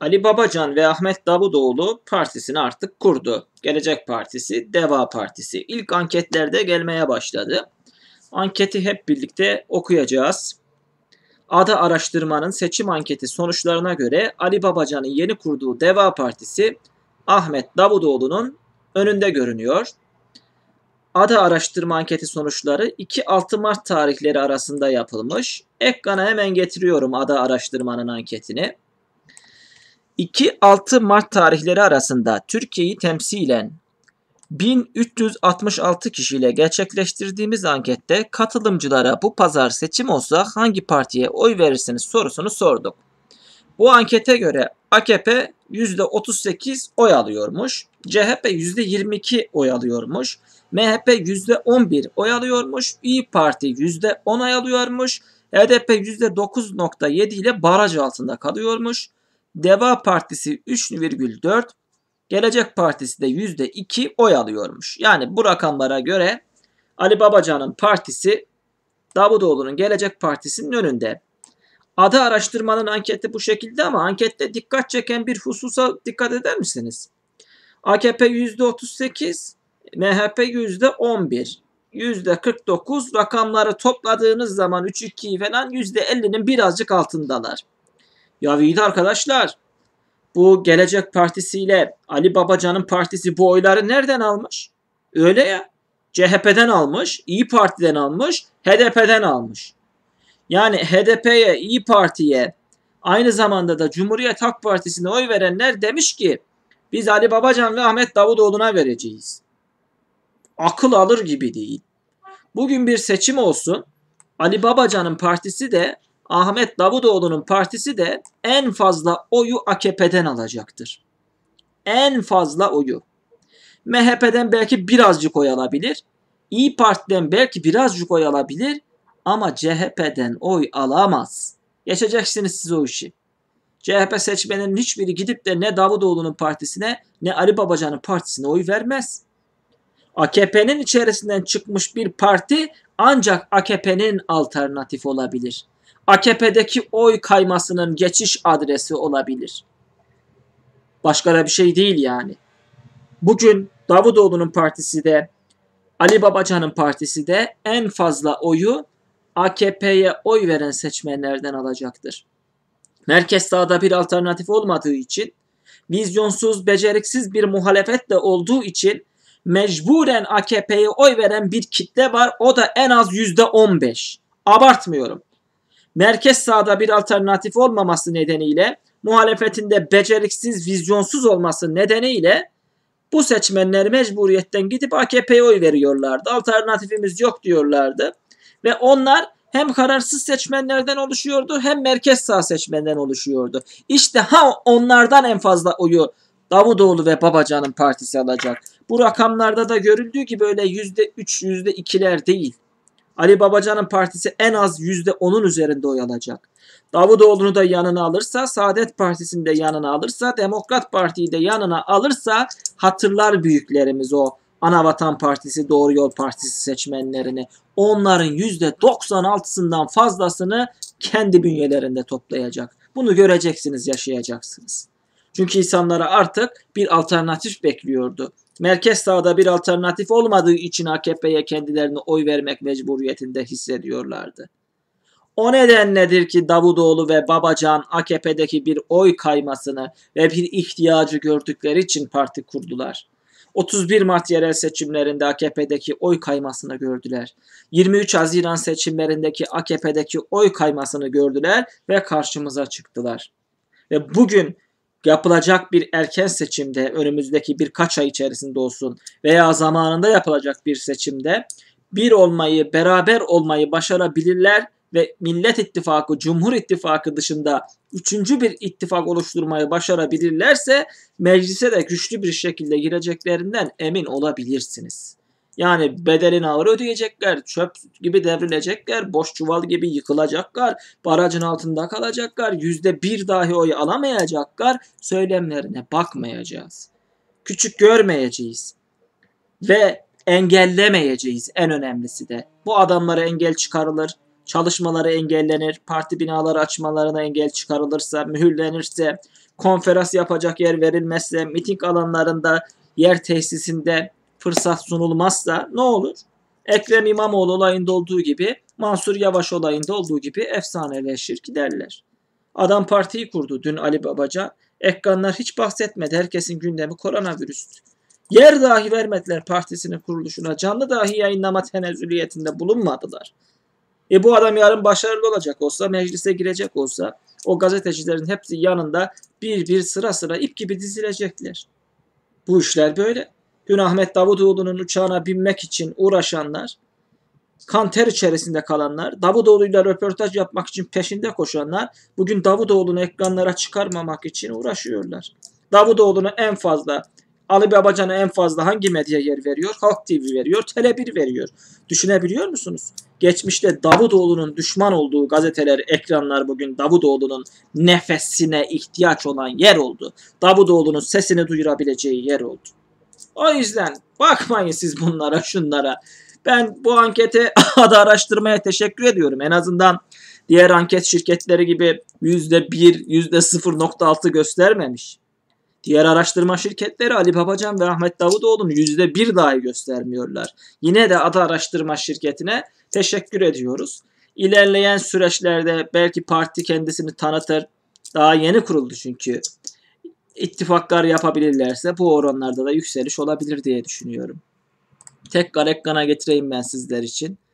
Ali Babacan ve Ahmet Davutoğlu partisini artık kurdu. Gelecek Partisi, Deva Partisi. İlk anketlerde gelmeye başladı. Anketi hep birlikte okuyacağız. Ada araştırmanın seçim anketi sonuçlarına göre Ali Babacan'ın yeni kurduğu Deva Partisi Ahmet Davutoğlu'nun önünde görünüyor. Ada araştırma anketi sonuçları 2-6 Mart tarihleri arasında yapılmış. Ekrana hemen getiriyorum Ada araştırmanın anketini. 2-6 Mart tarihleri arasında Türkiye'yi temsilen 1366 kişiyle gerçekleştirdiğimiz ankette katılımcılara bu pazar seçim olsa hangi partiye oy verirsiniz sorusunu sorduk. Bu ankete göre AKP %38 oy alıyormuş, CHP %22 oy alıyormuş, MHP %11 oy alıyormuş, İyi Parti %10 oy alıyormuş, HDP e %9.7 ile baraj altında kalıyormuş, Deva Partisi 3,4, Gelecek Partisi de %2 oy alıyormuş. Yani bu rakamlara göre Ali Babacan'ın partisi Davutoğlu'nun Gelecek Partisi'nin önünde. Ada araştırmanın anketi bu şekilde ama ankette dikkat çeken bir hususa dikkat eder misiniz? AKP %38, MHP %11, %49 rakamları topladığınız zaman 3-2 falan %50'nin birazcık altındalar. Ya iyi arkadaşlar bu Gelecek Partisi ile Ali Babacan'ın partisi bu oyları nereden almış? Öyle ya. CHP'den almış, İyi Parti'den almış, HDP'den almış. Yani HDP'ye, İyi Parti'ye aynı zamanda da Cumhuriyet Halk Partisi'ne oy verenler demiş ki biz Ali Babacan ve Ahmet Davutoğlu'na vereceğiz. Akıl alır gibi değil. Bugün bir seçim olsun. Ali Babacan'ın partisi de Ahmet Davutoğlu'nun partisi de en fazla oyu AKP'den alacaktır. En fazla oyu. MHP'den belki birazcık oy alabilir. İyi Parti'den belki birazcık oy alabilir ama CHP'den oy alamaz. Geçeceksiniz siz o işi. CHP seçmenin hiçbiri gidip de ne Davutoğlu'nun partisine ne Ali Babacan'ın partisine oy vermez. AKP'nin içerisinden çıkmış bir parti ancak AKP'nin alternatif olabilir. AKP'deki oy kaymasının geçiş adresi olabilir. Başka da bir şey değil yani. Bugün Davutoğlu'nun partisi de Ali Babacan'ın partisi de en fazla oyu AKP'ye oy veren seçmenlerden alacaktır. Merkez sağda bir alternatif olmadığı için, vizyonsuz, beceriksiz bir muhalefet de olduğu için mecburen AKP'ye oy veren bir kitle var. O da en az %15. Abartmıyorum merkez sağda bir alternatif olmaması nedeniyle muhalefetinde beceriksiz, vizyonsuz olması nedeniyle bu seçmenler mecburiyetten gidip AKP'ye oy veriyorlardı. Alternatifimiz yok diyorlardı. Ve onlar hem kararsız seçmenlerden oluşuyordu hem merkez sağ seçmenden oluşuyordu. İşte ha onlardan en fazla oyu Davutoğlu ve Babacan'ın partisi alacak. Bu rakamlarda da görüldüğü gibi böyle %3, %2'ler değil. Ali Babacan'ın partisi en az %10'un üzerinde oy alacak. Davutoğlu'nu da yanına alırsa, Saadet Partisi'ni de yanına alırsa, Demokrat Parti'yi de yanına alırsa hatırlar büyüklerimiz o Anavatan Partisi, Doğru Yol Partisi seçmenlerini. Onların %96'sından fazlasını kendi bünyelerinde toplayacak. Bunu göreceksiniz, yaşayacaksınız. Çünkü insanlara artık bir alternatif bekliyordu merkez sağda bir alternatif olmadığı için AKP'ye kendilerini oy vermek mecburiyetinde hissediyorlardı. O neden nedir ki Davutoğlu ve Babacan AKP'deki bir oy kaymasını ve bir ihtiyacı gördükleri için parti kurdular. 31 Mart yerel seçimlerinde AKP'deki oy kaymasını gördüler. 23 Haziran seçimlerindeki AKP'deki oy kaymasını gördüler ve karşımıza çıktılar. Ve bugün yapılacak bir erken seçimde önümüzdeki birkaç ay içerisinde olsun veya zamanında yapılacak bir seçimde bir olmayı, beraber olmayı başarabilirler ve Millet İttifakı, Cumhur İttifakı dışında üçüncü bir ittifak oluşturmayı başarabilirlerse meclise de güçlü bir şekilde gireceklerinden emin olabilirsiniz. Yani bedelin ağır ödeyecekler, çöp gibi devrilecekler, boş çuval gibi yıkılacaklar, barajın altında kalacaklar, yüzde bir dahi oy alamayacaklar, söylemlerine bakmayacağız. Küçük görmeyeceğiz. Ve engellemeyeceğiz en önemlisi de. Bu adamlara engel çıkarılır, çalışmaları engellenir, parti binaları açmalarına engel çıkarılırsa, mühürlenirse, konferans yapacak yer verilmezse, miting alanlarında yer tesisinde fırsat sunulmazsa ne olur? Ekrem İmamoğlu olayında olduğu gibi, Mansur Yavaş olayında olduğu gibi efsaneleşir giderler. Adam partiyi kurdu dün Ali Babaca. Ekkanlar hiç bahsetmedi. Herkesin gündemi koronavirüs. Yer dahi vermediler partisinin kuruluşuna. Canlı dahi yayınlama tenezzüliyetinde bulunmadılar. E bu adam yarın başarılı olacak olsa, meclise girecek olsa o gazetecilerin hepsi yanında bir bir sıra sıra ip gibi dizilecekler. Bu işler böyle. Dün Ahmet Davutoğlu'nun uçağına binmek için uğraşanlar, kan ter içerisinde kalanlar, Davutoğlu'yla röportaj yapmak için peşinde koşanlar, bugün Davutoğlu'nu ekranlara çıkarmamak için uğraşıyorlar. Davutoğlu'nu en fazla, Ali Babacan'a en fazla hangi medya yer veriyor? Halk TV veriyor, Tele1 veriyor. Düşünebiliyor musunuz? Geçmişte Davutoğlu'nun düşman olduğu gazeteler, ekranlar bugün Davutoğlu'nun nefesine ihtiyaç olan yer oldu. Davutoğlu'nun sesini duyurabileceği yer oldu. O yüzden bakmayın siz bunlara şunlara. Ben bu ankete adı araştırmaya teşekkür ediyorum. En azından diğer anket şirketleri gibi %1, %0.6 göstermemiş. Diğer araştırma şirketleri Ali Babacan ve Ahmet Davutoğlu'nu %1 dahi göstermiyorlar. Yine de adı araştırma şirketine teşekkür ediyoruz. İlerleyen süreçlerde belki parti kendisini tanıtır. Daha yeni kuruldu çünkü ittifaklar yapabilirlerse bu oranlarda da yükseliş olabilir diye düşünüyorum. Tekrar ekrana getireyim ben sizler için.